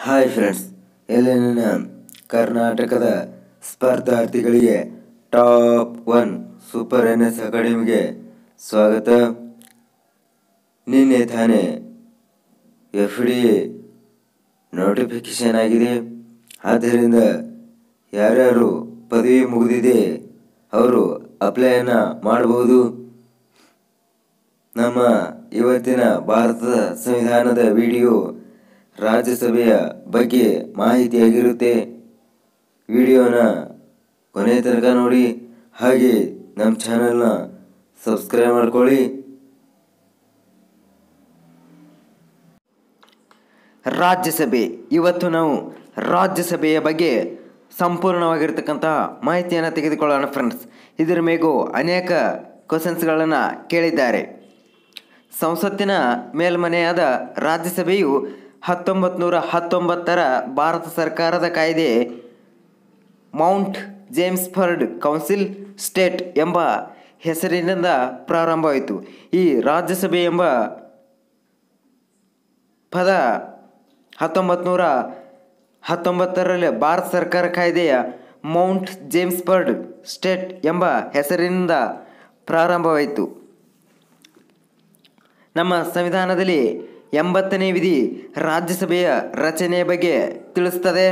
hi friends ಎಲ್ಲಿನ ಕರ್ನಾಟಕದ ಸ್ಪರ್ಧಾರ್ಥಿಗಳಿಗೆ top one super N S ಅಕಾಡೆಮಿಗೆ ಸ್ವಾಗತ ನಿನ್ನೆ ತಾನೇ ಎಫ್ ಡಿ ನೋಟಿಫಿಕೇಷನ್ ಆಗಿದೆ ಆದ್ದರಿಂದ ಯಾರ್ಯಾರು ಪದವಿ ಮುಗಿದಿದೆ ಅವರು ಅಪ್ಲೈಯನ್ನು ಮಾಡಬಹುದು ನಮ್ಮ ಇವತ್ತಿನ ಭಾರತದ ಸಂವಿಧಾನದ ವಿಡಿಯೋ ರಾಜ್ಯಸಭೆಯ ಬಗ್ಗೆ ಮಾಹಿತಿಯಾಗಿರುತ್ತೆ ವಿಡಿಯೋನ ಕೊನೆ ತನಕ ನೋಡಿ ಹಾಗೆ ನಮ್ಮ ಚಾನಲ್ನ ಸಬ್ಸ್ಕ್ರೈಬ್ ಮಾಡ್ಕೊಳ್ಳಿ ರಾಜ್ಯಸಭೆ ಇವತ್ತು ನಾವು ರಾಜ್ಯಸಭೆಯ ಬಗ್ಗೆ ಸಂಪೂರ್ಣವಾಗಿರ್ತಕ್ಕಂತಹ ಮಾಹಿತಿಯನ್ನು ತೆಗೆದುಕೊಳ್ಳೋಣ ಫ್ರೆಂಡ್ಸ್ ಇದರ ಮೇಗೂ ಅನೇಕ ಕ್ವಶನ್ಸ್ಗಳನ್ನು ಕೇಳಿದ್ದಾರೆ ಸಂಸತ್ತಿನ ಮೇಲ್ಮನೆಯಾದ ರಾಜ್ಯಸಭೆಯು ಹತ್ತೊಂಬತ್ತು ಹತ್ತೊಂಬತ್ತರ ಭಾರತ ಸರ್ಕಾರದ ಕಾಯ್ದೆ ಮೌಂಟ್ ಜೇಮ್ಸ್ಫರ್ಡ್ ಕೌನ್ಸಿಲ್ ಸ್ಟೇಟ್ ಎಂಬ ಹೆಸರಿನಿಂದ ಪ್ರಾರಂಭವಾಯಿತು ಈ ರಾಜ್ಯಸಭೆ ಎಂಬ ಪದ ಹತ್ತೊಂಬತ್ತು ನೂರ ಹತ್ತೊಂಬತ್ತರಲ್ಲಿ ಭಾರತ ಸರ್ಕಾರ ಕಾಯ್ದೆಯ ಮೌಂಟ್ ಫರ್ಡ್ ಸ್ಟೇಟ್ ಎಂಬ ಹೆಸರಿನಿಂದ ಪ್ರಾರಂಭವಾಯಿತು ನಮ್ಮ ಸಂವಿಧಾನದಲ್ಲಿ ಎಂಬತ್ತನೇ ವಿಧಿ ರಾಜ್ಯಸಭೆಯ ರಚನೆಯ ಬಗ್ಗೆ ತಿಳಿಸ್ತದೆ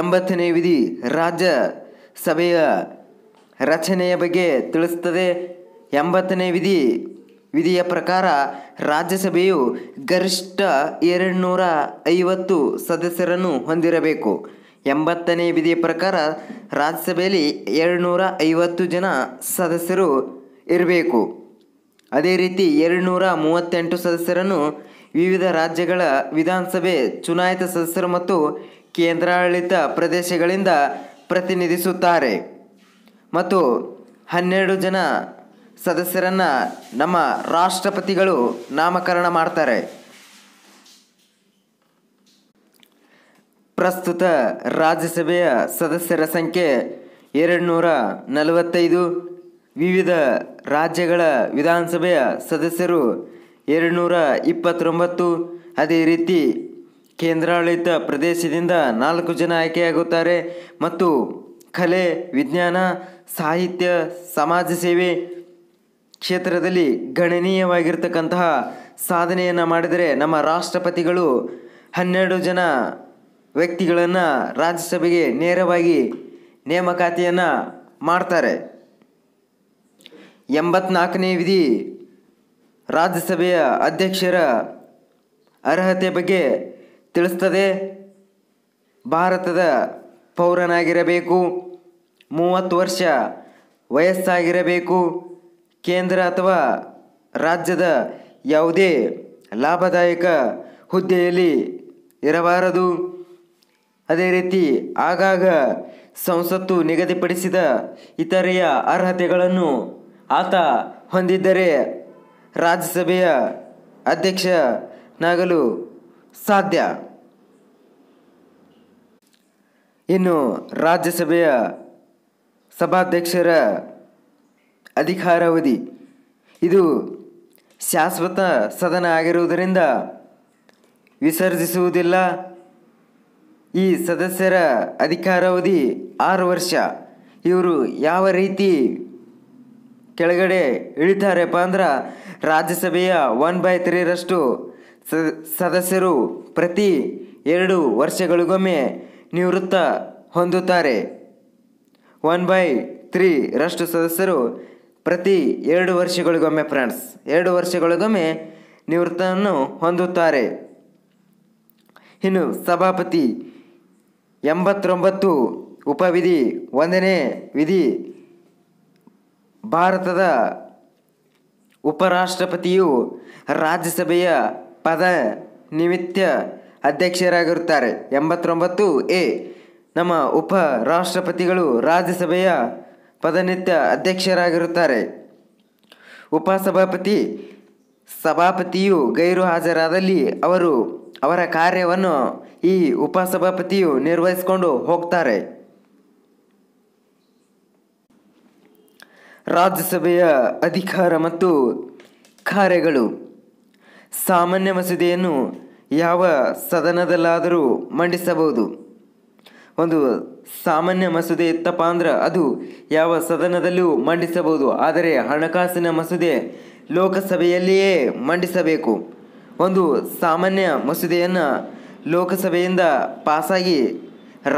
ಎಂಬತ್ತನೇ ವಿಧಿ ರಾಜ್ಯ ಸಭೆಯ ರಚನೆಯ ಬಗ್ಗೆ ತಿಳಿಸ್ತದೆ ಎಂಬತ್ತನೇ ವಿಧಿ ವಿಧಿಯ ಪ್ರಕಾರ ರಾಜ್ಯಸಭೆಯು ಗರಿಷ್ಠ ಎರಡುನೂರ ಐವತ್ತು ಸದಸ್ಯರನ್ನು ಹೊಂದಿರಬೇಕು ಎಂಬತ್ತನೇ ವಿಧಿಯ ಪ್ರಕಾರ ರಾಜ್ಯಸಭೆಯಲ್ಲಿ ಎರಡು ನೂರ ಐವತ್ತು ಜನ ಸದಸ್ಯರು ಇರಬೇಕು ಅದೇ ರೀತಿ ಎರಡುನೂರ ಮೂವತ್ತೆಂಟು ಸದಸ್ಯರನ್ನು ವಿವಿಧ ರಾಜ್ಯಗಳ ವಿಧಾನಸಭೆ ಚುನಾಯಿತ ಸದಸ್ಯರು ಮತ್ತು ಕೇಂದ್ರಾಡಳಿತ ಪ್ರದೇಶಗಳಿಂದ ಪ್ರತಿನಿಧಿಸುತ್ತಾರೆ ಮತ್ತು ಹನ್ನೆರಡು ಜನ ಸದಸ್ಯರನ್ನು ನಮ್ಮ ರಾಷ್ಟ್ರಪತಿಗಳು ನಾಮಕರಣ ಮಾಡ್ತಾರೆ ಪ್ರಸ್ತುತ ರಾಜ್ಯಸಭೆಯ ಸದಸ್ಯರ ಸಂಖ್ಯೆ ಎರಡು ನೂರ ನಲವತ್ತೈದು ವಿವಿಧ ರಾಜ್ಯಗಳ ವಿಧಾನಸಭೆಯ ಸದಸ್ಯರು ಎರಡುನೂರ ಇಪ್ಪತ್ತೊಂಬತ್ತು ಅದೇ ರೀತಿ ಕೇಂದ್ರಾಡಳಿತ ಪ್ರದೇಶದಿಂದ ನಾಲ್ಕು ಜನ ಆಯ್ಕೆಯಾಗುತ್ತಾರೆ ಮತ್ತು ಕಲೆ ವಿಜ್ಞಾನ ಸಾಹಿತ್ಯ ಸಮಾಜ ಸೇವೆ ಕ್ಷೇತ್ರದಲ್ಲಿ ಗಣನೀಯವಾಗಿರ್ತಕ್ಕಂತಹ ಸಾಧನೆಯನ್ನು ಮಾಡಿದರೆ ನಮ್ಮ ರಾಷ್ಟ್ರಪತಿಗಳು ಹನ್ನೆರಡು ಜನ ವ್ಯಕ್ತಿಗಳನ್ನು ರಾಜ್ಯಸಭೆಗೆ ನೇರವಾಗಿ ನೇಮಕಾತಿಯನ್ನು ಮಾಡ್ತಾರೆ ಎಂಬತ್ನಾಲ್ಕನೇ ವಿಧಿ ರಾಜ್ಯಸಭೆಯ ಅಧ್ಯಕ್ಷರ ಅರ್ಹತೆ ಬಗ್ಗೆ ತಿಳಿಸ್ತದೆ ಭಾರತದ ಪೌರನಾಗಿರಬೇಕು ಮೂವತ್ತು ವರ್ಷ ವಯಸ್ಸಾಗಿರಬೇಕು ಕೇಂದ್ರ ಅಥವಾ ರಾಜ್ಯದ ಯಾವುದೇ ಲಾಭದಾಯಕ ಹುದ್ದೆಯಲ್ಲಿ ಇರಬಾರದು ಅದೇ ರೀತಿ ಆಗಾಗ ಸಂಸತ್ತು ನಿಗದಿಪಡಿಸಿದ ಇತರೆಯ ಅರ್ಹತೆಗಳನ್ನು ಆತ ಹೊಂದಿದ್ದರೆ ರಾಜ್ಯಸಭೆಯ ಅಧ್ಯಕ್ಷನಾಗಲು ಸಾಧ್ಯ ಇನ್ನು ರಾಜ್ಯಸಭೆಯ ಸಭಾಧ್ಯಕ್ಷರ ಅಧಿಕಾರಾವಧಿ ಇದು ಶಾಶ್ವತ ಸದನ ಆಗಿರುವುದರಿಂದ ವಿಸರ್ಜಿಸುವುದಿಲ್ಲ ಈ ಸದಸ್ಯರ ಅಧಿಕಾರಾವಧಿ ಆರು ವರ್ಷ ಇವರು ಯಾವ ರೀತಿ ಕೆಳಗಡೆ ಇಳಿತಾರೆಪ್ಪ ಅಂದ್ರೆ ರಾಜ್ಯಸಭೆಯ ಒನ್ ಬೈ ತ್ರೀರಷ್ಟು ಸದಸ್ಯರು ಪ್ರತಿ ಎರಡು ವರ್ಷಗಳಿಗೊಮ್ಮೆ ನಿವೃತ್ತ ಹೊಂದುತ್ತಾರೆ ಒನ್ ಬೈ ತ್ರೀ ರಷ್ಟು ಸದಸ್ಯರು ಪ್ರತಿ ಎರಡು ವರ್ಷಗಳಿಗೊಮ್ಮೆ ಫ್ರೆಂಡ್ಸ್ ಎರಡು ವರ್ಷಗಳಿಗೊಮ್ಮೆ ನಿವೃತ್ತವನ್ನು ಹೊಂದುತ್ತಾರೆ ಇನ್ನು ಸಭಾಪತಿ ಎಂಬತ್ತೊಂಬತ್ತು ಉಪವಿಧಿ ಒಂದನೇ ವಿಧಿ ಭಾರತದ ಉಪರಾಷ್ಟ್ರಪತಿಯು ರಾಜ್ಯಸಭೆಯ ಪದ ನಿಮಿತ್ತ ಅಧ್ಯಕ್ಷರಾಗಿರುತ್ತಾರೆ ಎಂಬತ್ತೊಂಬತ್ತು ಎ ನಮ್ಮ ಉಪರಾಷ್ಟ್ರಪತಿಗಳು ರಾಜ್ಯಸಭೆಯ ಪದನಿತ್ಯ ಅಧ್ಯಕ್ಷರಾಗಿರುತ್ತಾರೆ ಉಪಸಭಾಪತಿ ಸಭಾಪತಿಯು ಗೈರು ಹಾಜರಾದಲ್ಲಿ ಅವರು ಅವರ ಕಾರ್ಯವನ್ನು ಈ ಉಪಸಭಾಪತಿಯು ನಿರ್ವಹಿಸಿಕೊಂಡು ಹೋಗ್ತಾರೆ ರಾಜ್ಯಸಭೆಯ ಅಧಿಕಾರ ಮತ್ತು ಕಾರ್ಯಗಳು ಸಾಮಾನ್ಯ ಮಸೂದೆಯನ್ನು ಯಾವ ಸದನದಲ್ಲಾದರೂ ಮಂಡಿಸಬಹುದು ಒಂದು ಸಾಮಾನ್ಯ ಮಸೂದೆ ಇತ್ತಪ್ಪ ಅಂದ್ರೆ ಅದು ಯಾವ ಸದನದಲ್ಲೂ ಮಂಡಿಸಬಹುದು ಆದರೆ ಹಣಕಾಸಿನ ಮಸೂದೆ ಲೋಕಸಭೆಯಲ್ಲಿಯೇ ಮಂಡಿಸಬೇಕು ಒಂದು ಸಾಮಾನ್ಯ ಮಸೂದೆಯನ್ನು ಲೋಕಸಭೆಯಿಂದ ಪಾಸಾಗಿ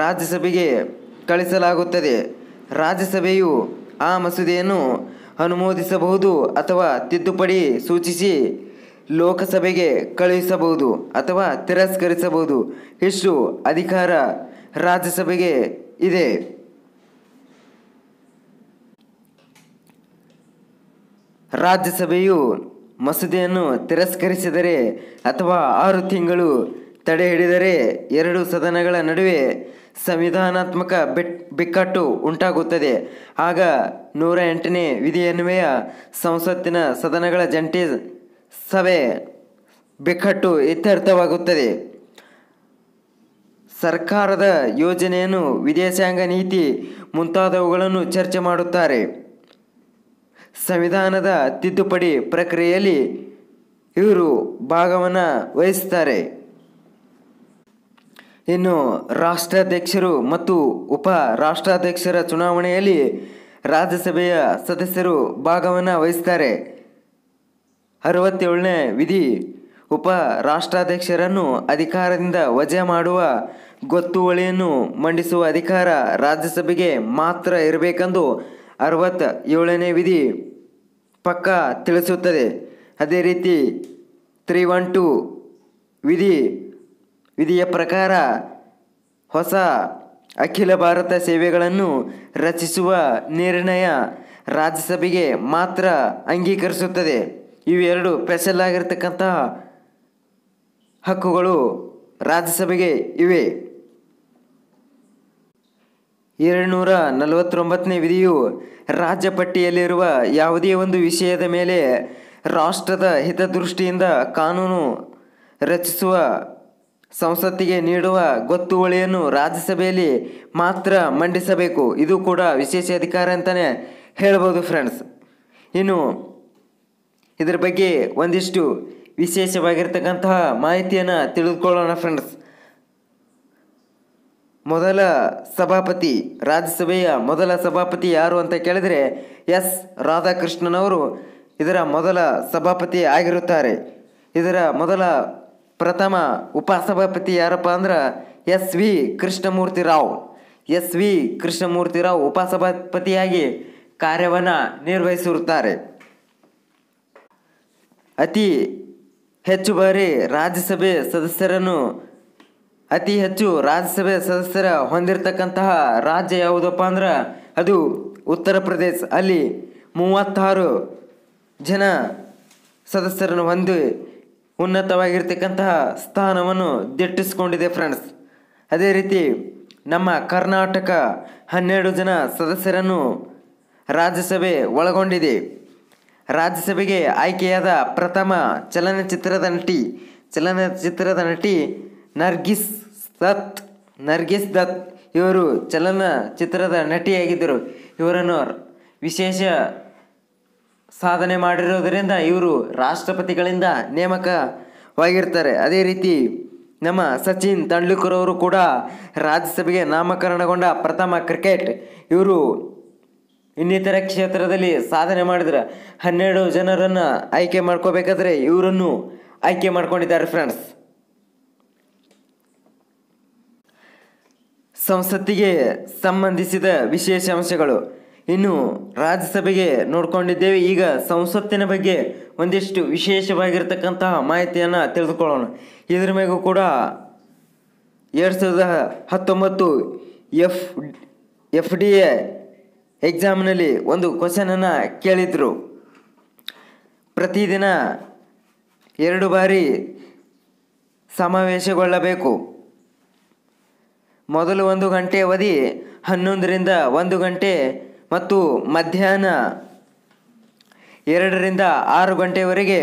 ರಾಜ್ಯಸಭೆಗೆ ಕಳಿಸಲಾಗುತ್ತದೆ ರಾಜ್ಯಸಭೆಯು ಆ ಮಸೂದೆಯನ್ನು ಅನುಮೋದಿಸಬಹುದು ಅಥವಾ ತಿದ್ದುಪಡಿ ಸೂಚಿಸಿ ಲೋಕಸಭೆಗೆ ಕಳುಹಿಸಬಹುದು ಅಥವಾ ತಿರಸ್ಕರಿಸಬಹುದು ಇಷ್ಟು ಅಧಿಕಾರ ರಾಜ್ಯಸಭೆಗೆ ಇದೆ ರಾಜ್ಯಸಭೆಯು ಮಸೂದೆಯನ್ನು ತಿರಸ್ಕರಿಸಿದರೆ ಅಥವಾ ಆರು ತಿಂಗಳು ತಡೆ ಹಿಡಿದರೆ ಎರಡು ಸದನಗಳ ನಡುವೆ ಸಂವಿಧಾನಾತ್ಮಕ ಬಿಟ್ ಬಿಕ್ಕಟ್ಟು ಉಂಟಾಗುತ್ತದೆ ಆಗ ನೂರ ಎಂಟನೇ ವಿಧಿಯನ್ವಯ ಸಂಸತ್ತಿನ ಸದನಗಳ ಜಂಟಿ ಸಭೆ ಬಿಕ್ಕಟ್ಟು ಇತ್ಯರ್ಥವಾಗುತ್ತದೆ ಸರ್ಕಾರದ ಯೋಜನೆಯನ್ನು ವಿದೇಶಾಂಗ ನೀತಿ ಮುಂತಾದವುಗಳನ್ನು ಚರ್ಚೆ ಮಾಡುತ್ತಾರೆ ಸಂವಿಧಾನದ ತಿದ್ದುಪಡಿ ಪ್ರಕ್ರಿಯೆಯಲ್ಲಿ ಇವರು ಭಾಗವನ್ನು ವಹಿಸುತ್ತಾರೆ ಇನ್ನು ರಾಷ್ಟ್ರಾಧ್ಯಕ್ಷರು ಮತ್ತು ಉಪ ರಾಷ್ಟ್ರಾಧ್ಯಕ್ಷರ ಚುನಾವಣೆಯಲ್ಲಿ ರಾಜ್ಯಸಭೆಯ ಸದಸ್ಯರು ಭಾಗವನ್ನು ವಹಿಸ್ತಾರೆ ಅರವತ್ತೇಳನೇ ವಿಧಿ ಉಪ ರಾಷ್ಟ್ರಾಧ್ಯಕ್ಷರನ್ನು ಅಧಿಕಾರದಿಂದ ವಜಾ ಮಾಡುವ ಗೊತ್ತುವಳಿಯನ್ನು ಮಂಡಿಸುವ ಅಧಿಕಾರ ರಾಜ್ಯಸಭೆಗೆ ಮಾತ್ರ ಇರಬೇಕೆಂದು ಅರವತ್ತ ಏಳನೇ ವಿಧಿ ಪಕ್ಕ ತಿಳಿಸುತ್ತದೆ ಅದೇ ರೀತಿ ತ್ರೀ ಒನ್ ಟು ವಿಧಿ ವಿಧಿಯ ಪ್ರಕಾರ ಹೊಸ ಅಖಿಲ ಭಾರತ ಸೇವೆಗಳನ್ನು ರಚಿಸುವ ನಿರ್ಣಯ ರಾಜ್ಯಸಭೆಗೆ ಮಾತ್ರ ಅಂಗೀಕರಿಸುತ್ತದೆ ಇವೆರಡು ಸ್ಪೆಷಲ್ ಆಗಿರತಕ್ಕಂತಹ ಹಕ್ಕುಗಳು ರಾಜ್ಯಸಭೆಗೆ ಇವೆ ಎರಡುನೂರ ನಲವತ್ತೊಂಬತ್ತನೇ ವಿಧಿಯು ರಾಜ್ಯ ಪಟ್ಟಿಯಲ್ಲಿರುವ ಯಾವುದೇ ಒಂದು ವಿಷಯದ ಮೇಲೆ ರಾಷ್ಟ್ರದ ಹಿತದೃಷ್ಟಿಯಿಂದ ಕಾನೂನು ರಚಿಸುವ ಸಂಸತ್ತಿಗೆ ನೀಡುವ ಗೊತ್ತುವಳಿಯನ್ನು ರಾಜ್ಯಸಭೆಯಲ್ಲಿ ಮಾತ್ರ ಮಂಡಿಸಬೇಕು ಇದು ಕೂಡ ವಿಶೇಷ ಅಧಿಕಾರ ಅಂತಲೇ ಹೇಳ್ಬೋದು ಫ್ರೆಂಡ್ಸ್ ಇನ್ನು ಇದರ ಬಗ್ಗೆ ಒಂದಿಷ್ಟು ವಿಶೇಷವಾಗಿರ್ತಕ್ಕಂತಹ ಮಾಹಿತಿಯನ್ನು ತಿಳಿದುಕೊಳ್ಳೋಣ ಫ್ರೆಂಡ್ಸ್ ಮೊದಲ ಸಭಾಪತಿ ರಾಜ್ಯಸಭೆಯ ಮೊದಲ ಸಭಾಪತಿ ಯಾರು ಅಂತ ಕೇಳಿದರೆ ಎಸ್ ರಾಧಾಕೃಷ್ಣನವರು ಇದರ ಮೊದಲ ಸಭಾಪತಿ ಆಗಿರುತ್ತಾರೆ ಇದರ ಮೊದಲ ಪ್ರಥಮ ಉಪಸಭಾಪತಿ ಯಾರಪ್ಪ ಅಂದ್ರೆ S V Krishnamurthy Rao S V Krishnamurthy Rao ಉಪಸಭಾಪತಿಯಾಗಿ ಕಾರ್ಯವನ್ನು ನಿರ್ವಹಿಸಿರುತ್ತಾರೆ ಅತಿ ಹೆಚ್ಚು ಬಾರಿ ರಾಜ್ಯಸಭೆ ಸದಸ್ಯರನ್ನು ಅತಿ ಹೆಚ್ಚು ರಾಜ್ಯಸಭೆ ಸದಸ್ಯರ ಹೊಂದಿರತಕ್ಕಂತಹ ರಾಜ್ಯ ಯಾವುದಪ್ಪ ಅಂದ್ರೆ ಅದು ಉತ್ತರ ಪ್ರದೇಶ ಅಲ್ಲಿ ಮೂವತ್ತಾರು ಜನ ಸದಸ್ಯರನ್ನು ಹೊಂದಿ ಉನ್ನತವಾಗಿರ್ತಕ್ಕಂತಹ ಸ್ಥಾನವನ್ನು ದಿಟ್ಟಿಸಿಕೊಂಡಿದೆ ಫ್ರೆಂಡ್ಸ್ ಅದೇ ರೀತಿ ನಮ್ಮ ಕರ್ನಾಟಕ ಹನ್ನೆರಡು ಜನ ಸದಸ್ಯರನ್ನು ರಾಜ್ಯಸಭೆ ಒಳಗೊಂಡಿದೆ ರಾಜ್ಯಸಭೆಗೆ ಆಯ್ಕೆಯಾದ ಪ್ರಥಮ ಚಲನಚಿತ್ರದ ನಟಿ ಚಲನಚಿತ್ರದ ನಟಿ ನರ್ಗಿಸ್ ದತ್ ನರ್ಗಿಸ್ ದತ್ ಇವರು ಚಲನಚಿತ್ರದ ನಟಿಯಾಗಿದ್ದರು ಇವರನ್ನು ವಿಶೇಷ ಸಾಧನೆ ಮಾಡಿರೋದರಿಂದ ಇವರು ರಾಷ್ಟ್ರಪತಿಗಳಿಂದ ನೇಮಕವಾಗಿರ್ತಾರೆ ಅದೇ ರೀತಿ ನಮ್ಮ ಸಚಿನ್ ತೆಂಡೂಲ್ಕರ್ ಅವರು ಕೂಡ ರಾಜ್ಯಸಭೆಗೆ ನಾಮಕರಣಗೊಂಡ ಪ್ರಥಮ ಕ್ರಿಕೆಟ್ ಇವರು ಇನ್ನಿತರ ಕ್ಷೇತ್ರದಲ್ಲಿ ಸಾಧನೆ ಮಾಡಿದ್ರೆ ಹನ್ನೆರಡು ಜನರನ್ನು ಆಯ್ಕೆ ಮಾಡ್ಕೋಬೇಕಾದ್ರೆ ಇವರನ್ನು ಆಯ್ಕೆ ಮಾಡ್ಕೊಂಡಿದ್ದಾರೆ ಫ್ರೆಂಡ್ಸ್ ಸಂಸತ್ತಿಗೆ ಸಂಬಂಧಿಸಿದ ವಿಶೇಷ ಅಂಶಗಳು ಇನ್ನು ರಾಜ್ಯಸಭೆಗೆ ನೋಡ್ಕೊಂಡಿದ್ದೇವೆ ಈಗ ಸಂಸತ್ತಿನ ಬಗ್ಗೆ ಒಂದಿಷ್ಟು ವಿಶೇಷವಾಗಿರ್ತಕ್ಕಂತಹ ಮಾಹಿತಿಯನ್ನು ತಿಳಿದುಕೊಳ್ಳೋಣ ಇದರ ಮೇಗೂ ಕೂಡ ಎರಡು ಸಾವಿರದ ಹತ್ತೊಂಬತ್ತು ಎಫ್ ಎಫ್ ಡಿ ಎ ಎಕ್ಸಾಮ್ನಲ್ಲಿ ಒಂದು ಕ್ವಶನನ್ನು ಕೇಳಿದರು ಪ್ರತಿದಿನ ಎರಡು ಬಾರಿ ಸಮಾವೇಶಗೊಳ್ಳಬೇಕು ಮೊದಲು ಒಂದು ಗಂಟೆ ಅವಧಿ ಹನ್ನೊಂದರಿಂದ ಒಂದು ಗಂಟೆ ಮತ್ತು ಮಧ್ಯಾಹ್ನ ಎರಡರಿಂದ ಆರು ಗಂಟೆಯವರೆಗೆ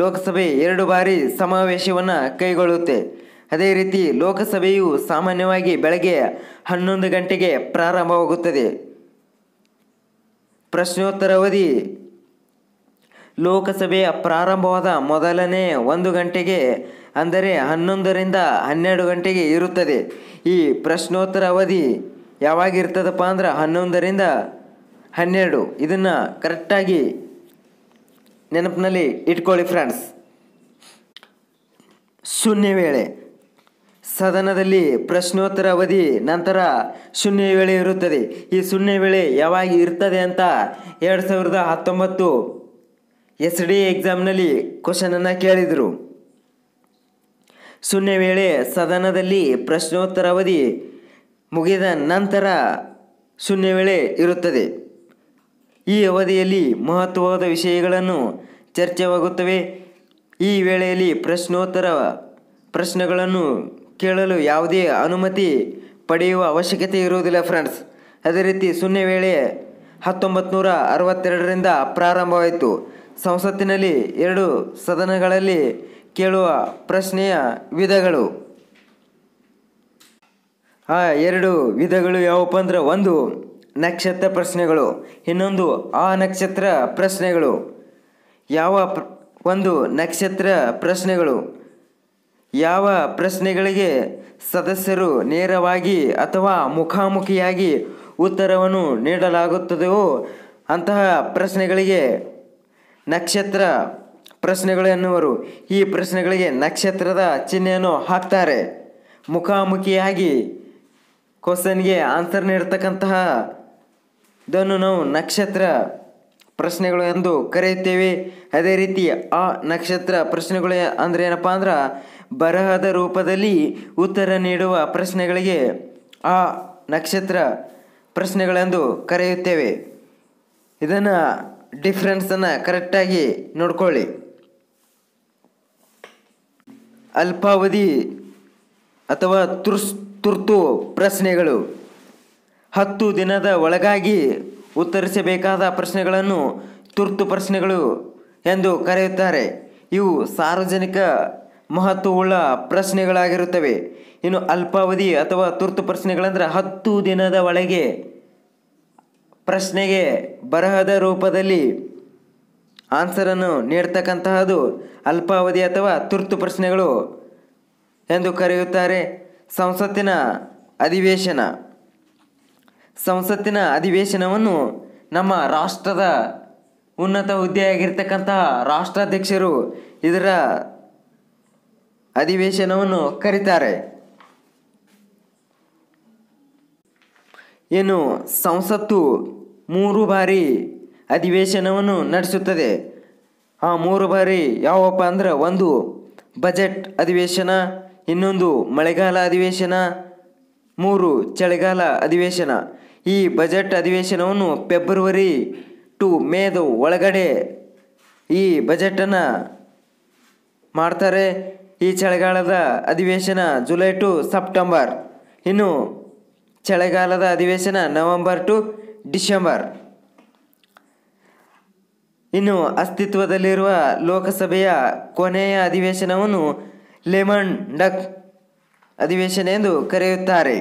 ಲೋಕಸಭೆ ಎರಡು ಬಾರಿ ಸಮಾವೇಶವನ್ನು ಕೈಗೊಳ್ಳುತ್ತೆ ಅದೇ ರೀತಿ ಲೋಕಸಭೆಯು ಸಾಮಾನ್ಯವಾಗಿ ಬೆಳಗ್ಗೆ ಹನ್ನೊಂದು ಗಂಟೆಗೆ ಪ್ರಾರಂಭವಾಗುತ್ತದೆ ಪ್ರಶ್ನೋತ್ತರ ಅವಧಿ ಲೋಕಸಭೆಯ ಪ್ರಾರಂಭವಾದ ಮೊದಲನೇ ಒಂದು ಗಂಟೆಗೆ ಅಂದರೆ ಹನ್ನೊಂದರಿಂದ ಹನ್ನೆರಡು ಗಂಟೆಗೆ ಇರುತ್ತದೆ ಈ ಪ್ರಶ್ನೋತ್ತರ ಅವಧಿ ಯಾವಾಗ ಇರ್ತದಪ್ಪ ಅಂದ್ರೆ ಹನ್ನೊಂದರಿಂದ ಹನ್ನೆರಡು ಇದನ್ನು ಕರೆಕ್ಟಾಗಿ ನೆನಪಿನಲ್ಲಿ ಇಟ್ಕೊಳ್ಳಿ ಫ್ರೆಂಡ್ಸ್ ಶೂನ್ಯ ವೇಳೆ ಸದನದಲ್ಲಿ ಪ್ರಶ್ನೋತ್ತರ ಅವಧಿ ನಂತರ ಶೂನ್ಯ ವೇಳೆ ಇರುತ್ತದೆ ಈ ಶೂನ್ಯ ವೇಳೆ ಯಾವಾಗ ಇರ್ತದೆ ಅಂತ ಎರಡು ಸಾವಿರದ ಹತ್ತೊಂಬತ್ತು ಎಸ್ ಡಿ ಎಕ್ಸಾಮ್ನಲ್ಲಿ ಕ್ವಶನನ್ನು ಕೇಳಿದರು ಶೂನ್ಯ ವೇಳೆ ಸದನದಲ್ಲಿ ಪ್ರಶ್ನೋತ್ತರ ಅವಧಿ ಮುಗಿದ ನಂತರ ವೇಳೆ ಇರುತ್ತದೆ ಈ ಅವಧಿಯಲ್ಲಿ ಮಹತ್ವವಾದ ವಿಷಯಗಳನ್ನು ಚರ್ಚೆವಾಗುತ್ತವೆ ಈ ವೇಳೆಯಲ್ಲಿ ಪ್ರಶ್ನೋತ್ತರ ಪ್ರಶ್ನೆಗಳನ್ನು ಕೇಳಲು ಯಾವುದೇ ಅನುಮತಿ ಪಡೆಯುವ ಅವಶ್ಯಕತೆ ಇರುವುದಿಲ್ಲ ಫ್ರೆಂಡ್ಸ್ ಅದೇ ರೀತಿ ಶೂನ್ಯ ವೇಳೆ ಹತ್ತೊಂಬತ್ತು ನೂರ ಅರವತ್ತೆರಡರಿಂದ ಪ್ರಾರಂಭವಾಯಿತು ಸಂಸತ್ತಿನಲ್ಲಿ ಎರಡು ಸದನಗಳಲ್ಲಿ ಕೇಳುವ ಪ್ರಶ್ನೆಯ ವಿಧಗಳು ಆ ಎರಡು ವಿಧಗಳು ಯಾವಪ್ಪ ಅಂದ್ರೆ ಒಂದು ನಕ್ಷತ್ರ ಪ್ರಶ್ನೆಗಳು ಇನ್ನೊಂದು ಆ ನಕ್ಷತ್ರ ಪ್ರಶ್ನೆಗಳು ಯಾವ ಒಂದು ನಕ್ಷತ್ರ ಪ್ರಶ್ನೆಗಳು ಯಾವ ಪ್ರಶ್ನೆಗಳಿಗೆ ಸದಸ್ಯರು ನೇರವಾಗಿ ಅಥವಾ ಮುಖಾಮುಖಿಯಾಗಿ ಉತ್ತರವನ್ನು ನೀಡಲಾಗುತ್ತದೆಯೋ ಅಂತಹ ಪ್ರಶ್ನೆಗಳಿಗೆ ನಕ್ಷತ್ರ ಪ್ರಶ್ನೆಗಳು ಎನ್ನುವರು ಈ ಪ್ರಶ್ನೆಗಳಿಗೆ ನಕ್ಷತ್ರದ ಚಿಹ್ನೆಯನ್ನು ಹಾಕ್ತಾರೆ ಮುಖಾಮುಖಿಯಾಗಿ ಕ್ವಶನ್ಗೆ ಆನ್ಸರ್ ನೀಡತಕ್ಕಂತಹ ಇದನ್ನು ನಾವು ನಕ್ಷತ್ರ ಪ್ರಶ್ನೆಗಳು ಎಂದು ಕರೆಯುತ್ತೇವೆ ಅದೇ ರೀತಿ ಆ ನಕ್ಷತ್ರ ಪ್ರಶ್ನೆಗಳು ಅಂದರೆ ಏನಪ್ಪ ಅಂದ್ರೆ ಬರಹದ ರೂಪದಲ್ಲಿ ಉತ್ತರ ನೀಡುವ ಪ್ರಶ್ನೆಗಳಿಗೆ ಆ ನಕ್ಷತ್ರ ಪ್ರಶ್ನೆಗಳೆಂದು ಕರೆಯುತ್ತೇವೆ ಇದನ್ನು ಡಿಫ್ರೆನ್ಸನ್ನು ಕರೆಕ್ಟಾಗಿ ನೋಡ್ಕೊಳ್ಳಿ ಅಲ್ಪಾವಧಿ ಅಥವಾ ತುರ್ಸ್ ತುರ್ತು ಪ್ರಶ್ನೆಗಳು ಹತ್ತು ದಿನದ ಒಳಗಾಗಿ ಉತ್ತರಿಸಬೇಕಾದ ಪ್ರಶ್ನೆಗಳನ್ನು ತುರ್ತು ಪ್ರಶ್ನೆಗಳು ಎಂದು ಕರೆಯುತ್ತಾರೆ ಇವು ಸಾರ್ವಜನಿಕ ಮಹತ್ವವುಳ್ಳ ಪ್ರಶ್ನೆಗಳಾಗಿರುತ್ತವೆ ಇನ್ನು ಅಲ್ಪಾವಧಿ ಅಥವಾ ತುರ್ತು ಪ್ರಶ್ನೆಗಳಂದರೆ ಹತ್ತು ದಿನದ ಒಳಗೆ ಪ್ರಶ್ನೆಗೆ ಬರಹದ ರೂಪದಲ್ಲಿ ಆನ್ಸರನ್ನು ನೀಡ್ತಕ್ಕಂತಹದ್ದು ಅಲ್ಪಾವಧಿ ಅಥವಾ ತುರ್ತು ಪ್ರಶ್ನೆಗಳು ಎಂದು ಕರೆಯುತ್ತಾರೆ ಸಂಸತ್ತಿನ ಅಧಿವೇಶನ ಸಂಸತ್ತಿನ ಅಧಿವೇಶನವನ್ನು ನಮ್ಮ ರಾಷ್ಟ್ರದ ಉನ್ನತ ಹುದ್ದೆಯಾಗಿರ್ತಕ್ಕಂತಹ ರಾಷ್ಟ್ರಾಧ್ಯಕ್ಷರು ಇದರ ಅಧಿವೇಶನವನ್ನು ಕರೀತಾರೆ ಏನು ಸಂಸತ್ತು ಮೂರು ಬಾರಿ ಅಧಿವೇಶನವನ್ನು ನಡೆಸುತ್ತದೆ ಆ ಮೂರು ಬಾರಿ ಯಾವಪ್ಪ ಅಂದ್ರೆ ಒಂದು ಬಜೆಟ್ ಅಧಿವೇಶನ ಇನ್ನೊಂದು ಮಳೆಗಾಲ ಅಧಿವೇಶನ ಮೂರು ಚಳಿಗಾಲ ಅಧಿವೇಶನ ಈ ಬಜೆಟ್ ಅಧಿವೇಶನವನ್ನು ಫೆಬ್ರವರಿ ಟು ಮೇದ ಒಳಗಡೆ ಈ ಬಜೆಟನ್ನು ಮಾಡ್ತಾರೆ ಈ ಚಳಿಗಾಲದ ಅಧಿವೇಶನ ಜುಲೈ ಟು ಸೆಪ್ಟೆಂಬರ್ ಇನ್ನು ಚಳಿಗಾಲದ ಅಧಿವೇಶನ ನವೆಂಬರ್ ಟು ಡಿಸೆಂಬರ್ ಇನ್ನು ಅಸ್ತಿತ್ವದಲ್ಲಿರುವ ಲೋಕಸಭೆಯ ಕೊನೆಯ ಅಧಿವೇಶನವನ್ನು ಲೆಮನ್ ಡಕ್ ಅಧಿವೇಶನ ಎಂದು ಕರೆಯುತ್ತಾರೆ